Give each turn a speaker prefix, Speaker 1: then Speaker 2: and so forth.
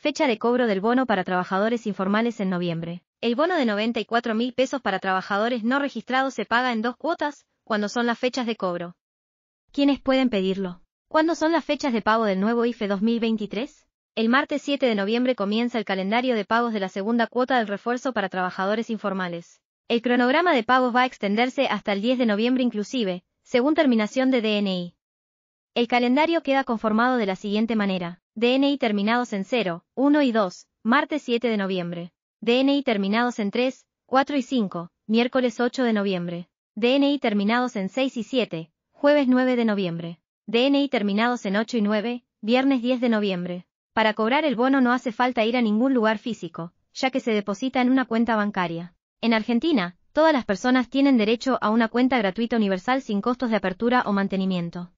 Speaker 1: Fecha de cobro del bono para trabajadores informales en noviembre. El bono de 94 mil pesos para trabajadores no registrados se paga en dos cuotas, cuando son las fechas de cobro. ¿Quiénes pueden pedirlo? ¿Cuándo son las fechas de pago del nuevo IFE 2023? El martes 7 de noviembre comienza el calendario de pagos de la segunda cuota del refuerzo para trabajadores informales. El cronograma de pagos va a extenderse hasta el 10 de noviembre inclusive, según terminación de DNI. El calendario queda conformado de la siguiente manera. DNI terminados en 0, 1 y 2, martes 7 de noviembre. DNI terminados en 3, 4 y 5, miércoles 8 de noviembre. DNI terminados en 6 y 7, jueves 9 de noviembre. DNI terminados en 8 y 9, viernes 10 de noviembre. Para cobrar el bono no hace falta ir a ningún lugar físico, ya que se deposita en una cuenta bancaria. En Argentina, todas las personas tienen derecho a una cuenta gratuita universal sin costos de apertura o mantenimiento.